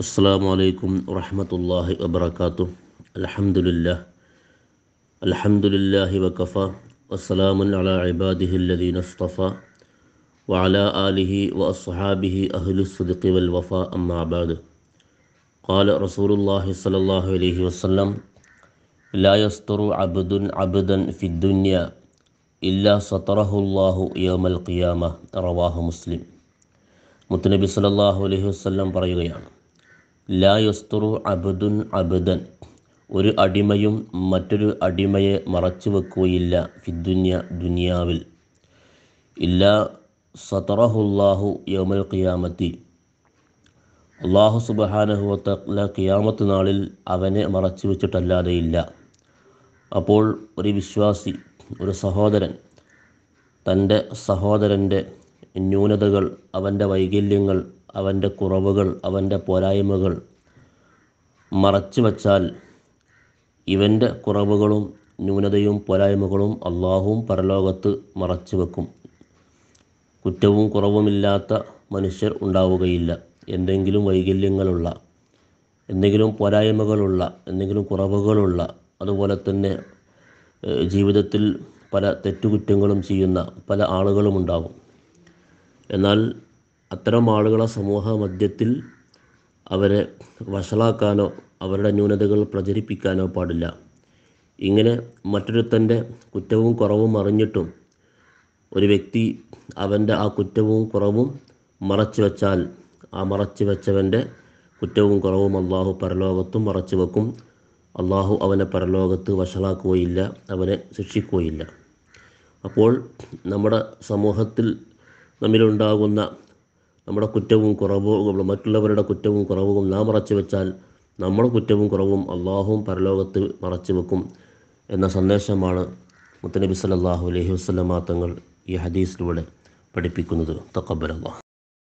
السلام عليكم ورحمة الله وبركاته الحمد لله الحمد لله وكفى والسلام على عباده الذين اصطفى وعلى آله وأصحابه أهل الصدق والوفاء أما بعد قال رسول الله صلى الله عليه وسلم لا يستر عبد عبدا في الدنيا إلا ستره الله يوم القيامة رواه مسلم متنبي صلى الله عليه وسلم برأي പറയുകയാണ് ലായസ്തുറു അബുദുൻ അബുദൻ ഒരു അടിമയും മറ്റൊരു അടിമയെ മറച്ചു വെക്കുകയില്ല ഫിദ്ദുന്യ ദുനിയാവിൽ ഇല്ല സത്തറഹുല്ലാഹു യോമൽ ഖിയാമത്തി അള്ളാഹു സുബഹാനഹുവത്തല ഖിയാമത്ത് നാളിൽ അവനെ മറച്ചു വെച്ചിട്ടല്ലാതെ ഇല്ല അപ്പോൾ ഒരു വിശ്വാസി ഒരു സഹോദരൻ തൻ്റെ സഹോദരൻ്റെ ന്യൂനതകൾ അവൻ്റെ വൈകല്യങ്ങൾ അവൻ്റെ കുറവുകൾ അവൻ്റെ പോരായ്മകൾ മറച്ചു വച്ചാൽ ഇവൻ്റെ കുറവുകളും ന്യൂനതയും പോരായ്മകളും അള്ളാഹുവും പരലോകത്ത് മറച്ചു വെക്കും കുറ്റവും കുറവുമില്ലാത്ത മനുഷ്യർ ഉണ്ടാവുകയില്ല എന്തെങ്കിലും വൈകല്യങ്ങളുള്ള എന്തെങ്കിലും പോരായ്മകളുള്ള എന്തെങ്കിലും കുറവുകളുള്ള അതുപോലെ തന്നെ ജീവിതത്തിൽ പല തെറ്റുകുറ്റങ്ങളും ചെയ്യുന്ന പല ആളുകളുമുണ്ടാകും എന്നാൽ അത്തരം ആളുകളെ സമൂഹ മധ്യത്തിൽ അവരെ വഷളാക്കാനോ അവരുടെ ന്യൂനതകൾ പ്രചരിപ്പിക്കാനോ പാടില്ല ഇങ്ങനെ മറ്റൊരുത്തൻ്റെ കുറ്റവും കുറവും അറിഞ്ഞിട്ടും ഒരു വ്യക്തി അവൻ്റെ ആ കുറ്റവും കുറവും മറച്ചു വച്ചാൽ ആ മറച്ചു വെച്ചവൻ്റെ കുറ്റവും കുറവും അള്ളാഹു പരലോകത്തും മറച്ചു വെക്കും അള്ളാഹു അവനെ പരലോകത്ത് വഷളാക്കുകയില്ല അവനെ ശിക്ഷിക്കുകയില്ല അപ്പോൾ നമ്മുടെ സമൂഹത്തിൽ നമ്മിലുണ്ടാകുന്ന നമ്മുടെ കുറ്റവും കുറവും മറ്റുള്ളവരുടെ കുറ്റവും കുറവും നാം മറച്ചു വെച്ചാൽ നമ്മുടെ കുറ്റവും കുറവും അള്ളാഹും പരലോകത്ത് മറച്ചു വെക്കും എന്ന സന്ദേശമാണ് മുത്തനബി സല്ലാഹു അലൈഹി വസ്ലമാ തങ്ങൾ ഈ ഹദീസിലൂടെ പഠിപ്പിക്കുന്നത് തക്കബലല്ലാഹ്